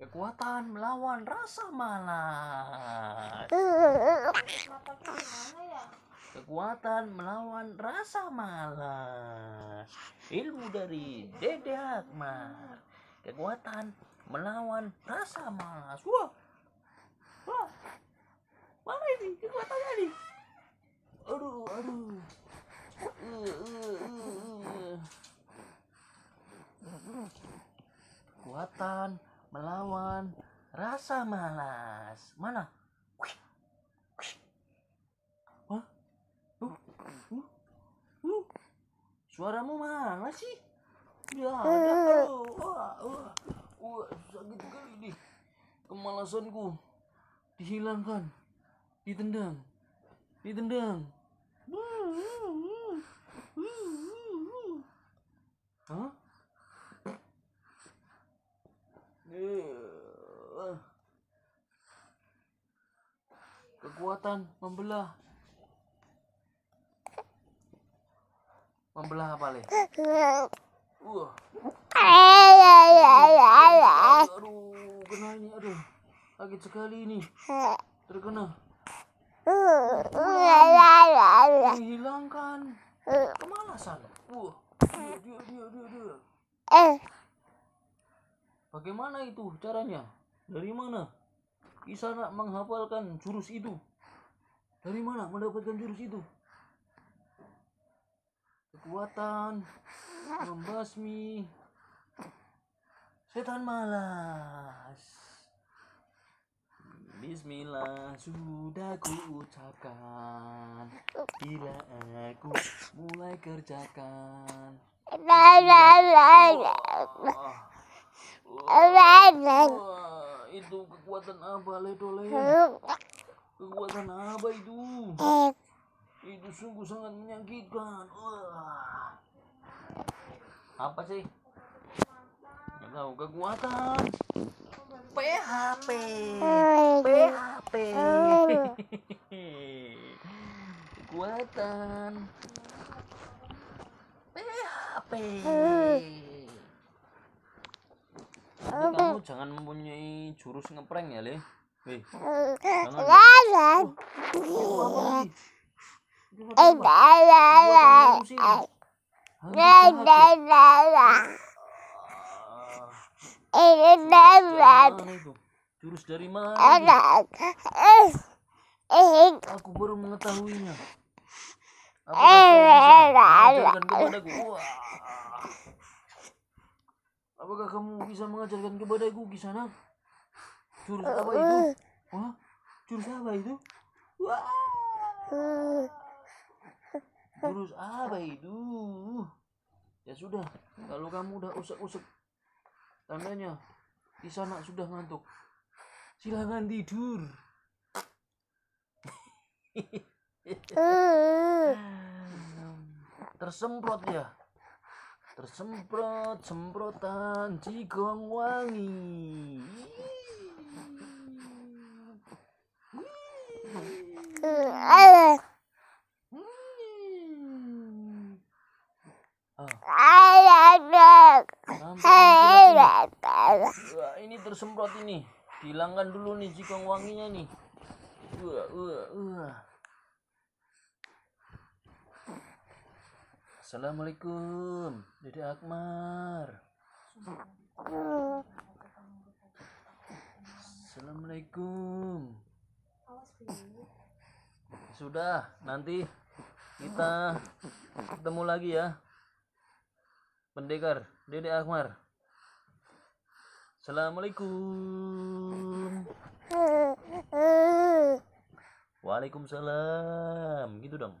kekuatan melawan rasa malas kekuatan melawan rasa malas ilmu dari Dede Akmar kekuatan melawan rasa malas wah wah mana ini kekuatannya nih aduh aduh uh, uh. rasa malas mana Uh, uh, uh. suaramu mana sih ya ada aduh wah, wah, sakit sekali ini kemalasanku dihilangkan ditendang ditendang hmm, hmm. kekuatan membelah membelah apa le wah aduh kena ini aduh sakit sekali ini terkena kemana kemalasan wah dia dia dia dia, Bagaimana itu caranya? Dari mana? Kisah nak menghafalkan jurus itu. Dari mana mendapatkan jurus itu? Kekuatan membasmi setan malas. Bismillah sudah ku ucapkan Bila aku mulai kerjakan Itu kekuatan apa Leto Leto? Kekuatan apa itu? Eh. Itu sungguh sangat menyakitkan. Wah. Apa sih? Gak tahu kekuatan. PHP. PHP. kekuatan. PHP. kamu jangan mempunyai jurus ngeprank ya, Le. Jurus dari mana? Aku baru mengetahuinya. Apakah kamu bisa kepadaku? Apakah kamu bisa mengajarkan kepadaku, Kisanak? jurus apa itu wah eh. jurus apa itu wah eh. jurus apa itu ya sudah kalau kamu udah usek-usek tandanya di sana sudah ngantuk silahkan tidur eh. tersemprot ya tersemprot semprotan cigong wangi Wah, ini tersemprot ini. Hilangkan dulu nih jikong wanginya nih. Wah, wah, Assalamualaikum, Dede Akmar. Assalamualaikum. sudah nanti kita ketemu lagi ya pendekar Dede Akmar Assalamualaikum Waalaikumsalam gitu dong